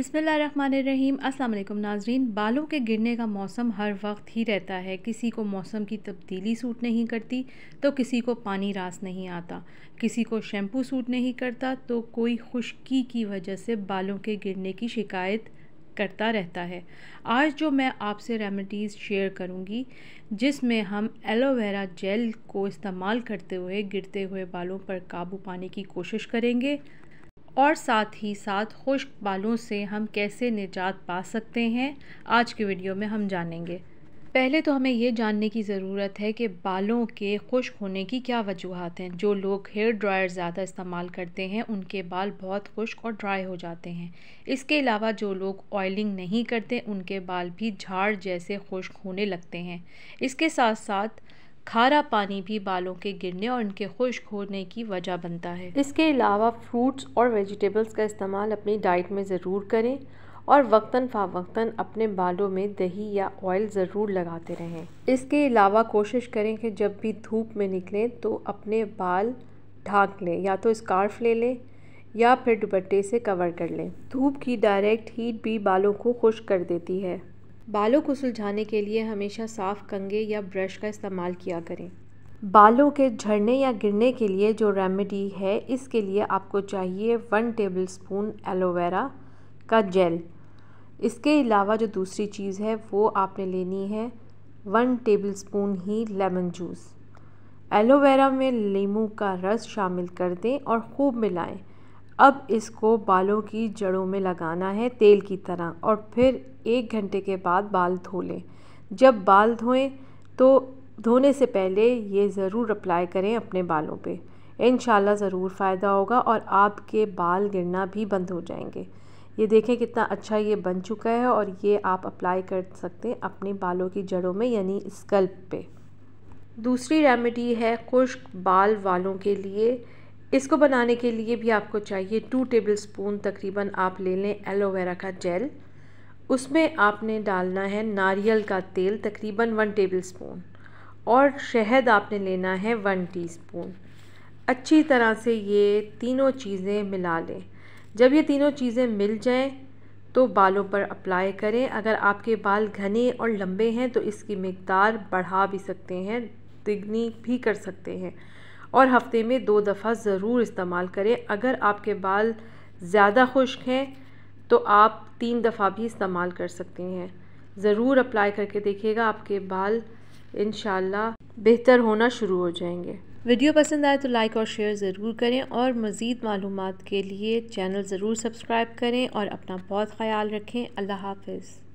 बिसमीम अल्लाम नाजरीन बालों के गिरने का मौसम हर वक्त ही रहता है किसी को मौसम की तब्दीली सूट नहीं करती तो किसी को पानी रास नहीं आता किसी को शैम्पू सूट नहीं करता तो कोई खुश्की की वजह से बालों के गिरने की शिकायत करता रहता है आज जो मैं आपसे रेमेडीज़ शेयर करूंगी जिसमें हम एलोवेरा जेल को इस्तेमाल करते हुए गिरते हुए बालों पर काबू पाने की कोशिश करेंगे और साथ ही साथ खुश्क बालों से हम कैसे निजात पा सकते हैं आज के वीडियो में हम जानेंगे पहले तो हमें ये जानने की ज़रूरत है कि बालों के खुश्क होने की क्या वजूहत हैं जो लोग हेयर ड्रायर ज़्यादा इस्तेमाल करते हैं उनके बाल बहुत खुश्क और ड्राई हो जाते हैं इसके अलावा जो लोग ऑयलिंग नहीं करते उनके बाल भी झाड़ जैसे खुश्क होने लगते हैं इसके साथ साथ खारा पानी भी बालों के गिरने और उनके खुश्क होने की वजह बनता है इसके अलावा फ्रूट्स और वेजिटेबल्स का इस्तेमाल अपनी डाइट में ज़रूर करें और वक्ता फावक्तन अपने बालों में दही या ऑयल ज़रूर लगाते रहें इसके अलावा कोशिश करें कि जब भी धूप में निकलें तो अपने बाल ढाँक लें या तो स्कार्फ ले लें या फिर दुपट्टे से कवर कर लें धूप की डायरेक्ट हीट भी बालों को खुश कर देती है बालों को सुलझाने के लिए हमेशा साफ़ कंगे या ब्रश का इस्तेमाल किया करें बालों के झड़ने या गिरने के लिए जो रेमेडी है इसके लिए आपको चाहिए वन टेबल स्पून एलोवेरा का जेल इसके अलावा जो दूसरी चीज़ है वो आपने लेनी है वन टेबल स्पून ही लेमन जूस एलोवेरा में लीमू का रस शामिल कर दें और खूब मिलाएं अब इसको बालों की जड़ों में लगाना है तेल की तरह और फिर एक घंटे के बाद बाल धो लें जब बाल धोएं तो धोने से पहले ये ज़रूर अप्लाई करें अपने बालों पे इन ज़रूर फ़ायदा होगा और आपके बाल गिरना भी बंद हो जाएंगे ये देखें कितना अच्छा ये बन चुका है और ये आप अप्लाई कर सकते हैं अपने बालों की जड़ों में यानी स्कल्प पे दूसरी रेमेडी है खुश्क बाल वालों के लिए इसको बनाने के लिए भी आपको चाहिए टू टेबल स्पून तकरीबन आप ले लें एलोवेरा का जेल उसमें आपने डालना है नारियल का तेल तकरीबन वन टेबल स्पून और शहद आपने लेना है वन टीस्पून अच्छी तरह से ये तीनों चीज़ें मिला लें जब ये तीनों चीज़ें मिल जाएं तो बालों पर अप्लाई करें अगर आपके बाल घने और लंबे हैं तो इसकी मकदार बढ़ा भी सकते हैं तिगनी भी कर सकते हैं और हफ्ते में दो दफ़ा ज़रूर इस्तेमाल करें अगर आपके बाल ज़्यादा खुश्क हैं तो आप तीन दफ़ा भी इस्तेमाल कर सकती हैं ज़रूर अप्लाई करके देखिएगा आपके बाल इन बेहतर होना शुरू हो जाएंगे वीडियो पसंद आए तो लाइक और शेयर ज़रूर करें और मज़ीद मालूम के लिए चैनल ज़रूर सब्सक्राइब करें और अपना बहुत ख्याल रखें अल्लाह हाफ़